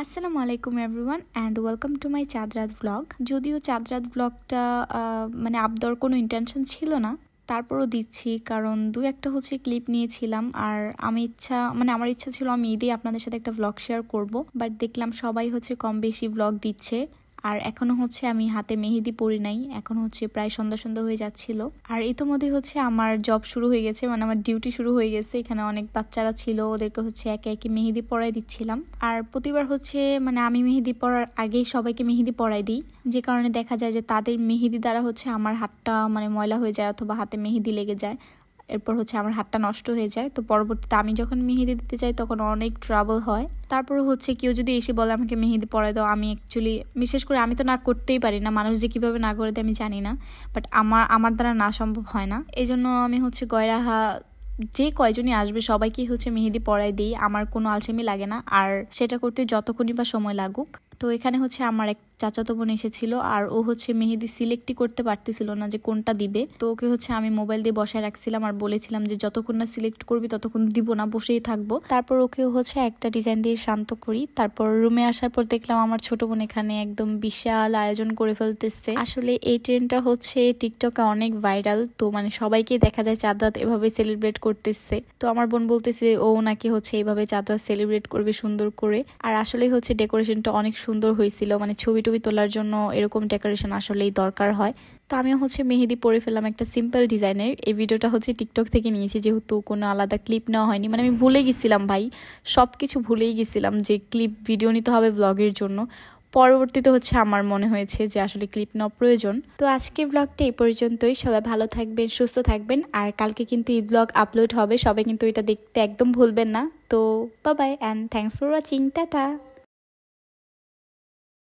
আসসালামু আলাইকুম everyone and welcome to my Chandraat blog যদিও চাঁদরাত ব্লগটা মানে আপদর কোনো ইন্টেনশন ছিল না তারপরও দিচ্ছি কারণ দু একটা হচ্ছে ক্লিপ নিয়েছিলাম আর আমি ইচ্ছা মানে আমার ইচ্ছা ছিল আমি ঈদে আপনাদের সাথে একটা ব্লগ শেয়ার করব বাট দেখলাম সবাই হচ্ছে কম বেশি ব্লগ দিচ্ছে আর এখনও হচ্ছে আমি হাতে মেহেদি পরি নাই এখন হচ্ছে প্রায় সন্ধ্যা সন্ধ্যা হয়ে যাচ্ছিল আর ইতোমধ্যে হচ্ছে আমার জব শুরু হয়ে গেছে মানে আমার ডিউটি শুরু হয়ে গেছে এখানে অনেক বাচ্চারা ছিল ওদেরকে হচ্ছে একে একে মেহেদি পরাই দিচ্ছিলাম আর প্রতিবার হচ্ছে মানে আমি মেহেদি পরার আগেই সবাইকে মেহেদি পরাই দিই যে কারণে দেখা যায় যে তাদের মেহেদি দ্বারা হচ্ছে আমার হাতটা মানে ময়লা হয়ে যায় অথবা হাতে মেহেদি লেগে যায় এরপর হচ্ছে আমার হাতটা নষ্ট হয়ে যায় তো পরবর্তীতে আমি যখন মেহেদি দিতে চাই তখন অনেক ট্রাবল হয় তারপর হচ্ছে কেউ যদি এসে বলে আমাকে মেহেদি পরাই দাও আমি অ্যাকচুয়ালি বিশেষ করে আমি তো না করতেই পারি না মানুষ যে কীভাবে না করে আমি জানি না বাট আমার আমার দ্বারা না সম্ভব হয় না এই জন্য আমি হচ্ছে গয়রাহা যে কয়জনই আসবে সবাইকে হচ্ছে মেহেদি পরাই দিই আমার কোনো আলসেমি লাগে না আর সেটা করতে যতক্ষণই বা সময় লাগুক তো এখানে হচ্ছে আমার এক চাচাতো বোন এসেছিল আর ও হচ্ছে মেহেদি সিলেক্টই করতে পারতেছিল না যে কোনটা দিবে তো ওকে হচ্ছে আমি মোবাইল দিয়ে বসায় রাখছিলাম আর বলেছিলাম যে যতক্ষণ না সিলেক্ট করবি ততক্ষণ দিব না বসেই থাকবো তারপর ওকে হচ্ছে একটা ডিজাইন দিয়ে শান্ত করি তারপর রুমে আসার পর দেখলাম আমার ছোট বোন এখানে একদম বিশাল আয়োজন করে ফেলতেছে আসলে এই ট্রেনটা হচ্ছে টিকটকে অনেক ভাইরাল তো মানে সবাইকে দেখা যায় চাঁদ রাত এভাবে সেলিব্রেট করতেছে তো আমার বোন বলতেছে ও নাকি হচ্ছে এইভাবে চাঁদ রাত সেলিব্রেট করবে সুন্দর করে আর আসলে হচ্ছে ডেকোরেশনটা অনেক সুন্দর হয়েছিল মানে ছবি ছবি তোলার জন্য এরকম ডেকোরেশন আসলেই দরকার হয় তো আমি হচ্ছে মেহেদি পরে ফেলাম একটা সিম্পল ডিজাইনের এই ভিডিওটা হচ্ছে টিকটক থেকে নিয়েছি যেহেতু কোনো আলাদা ক্লিপ নেওয়া হয়নি মানে আমি ভুলে গেছিলাম ভাই সব কিছু ভুলেই গেছিলাম যে ক্লিপ ভিডিও নিতে হবে ব্লগের জন্য পরবর্তীতে হচ্ছে আমার মনে হয়েছে যে আসলে ক্লিপ নেওয়া প্রয়োজন তো আজকের ব্লগটা এই পর্যন্তই সবাই ভালো থাকবেন সুস্থ থাকবেন আর কালকে কিন্তু এই ব্লগ আপলোড হবে সবাই কিন্তু এটা দেখতে একদম ভুলবেন না তো Babai and thanks for watching tata